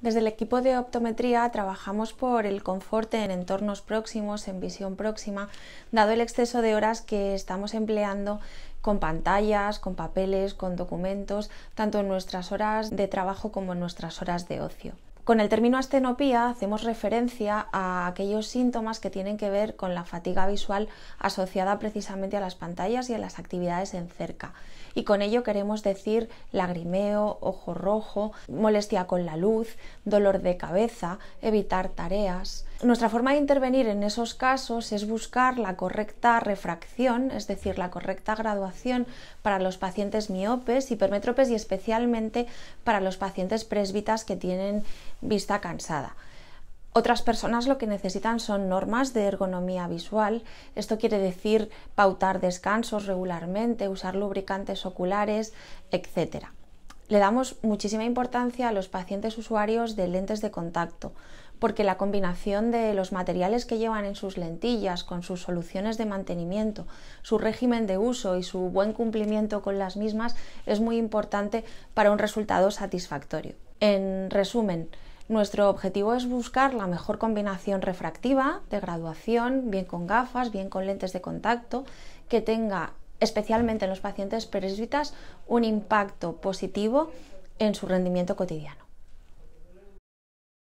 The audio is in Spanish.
Desde el equipo de optometría trabajamos por el confort en entornos próximos, en visión próxima, dado el exceso de horas que estamos empleando con pantallas, con papeles, con documentos, tanto en nuestras horas de trabajo como en nuestras horas de ocio. Con el término astenopía hacemos referencia a aquellos síntomas que tienen que ver con la fatiga visual asociada precisamente a las pantallas y a las actividades en cerca. Y con ello queremos decir lagrimeo, ojo rojo, molestia con la luz, dolor de cabeza, evitar tareas. Nuestra forma de intervenir en esos casos es buscar la correcta refracción, es decir, la correcta graduación para los pacientes miopes, hipermétropes y especialmente para los pacientes presbitas que tienen vista cansada. Otras personas lo que necesitan son normas de ergonomía visual. Esto quiere decir pautar descansos regularmente, usar lubricantes oculares, etc. Le damos muchísima importancia a los pacientes usuarios de lentes de contacto, porque la combinación de los materiales que llevan en sus lentillas con sus soluciones de mantenimiento, su régimen de uso y su buen cumplimiento con las mismas es muy importante para un resultado satisfactorio. En resumen, nuestro objetivo es buscar la mejor combinación refractiva de graduación, bien con gafas, bien con lentes de contacto, que tenga, especialmente en los pacientes presbitas, un impacto positivo en su rendimiento cotidiano.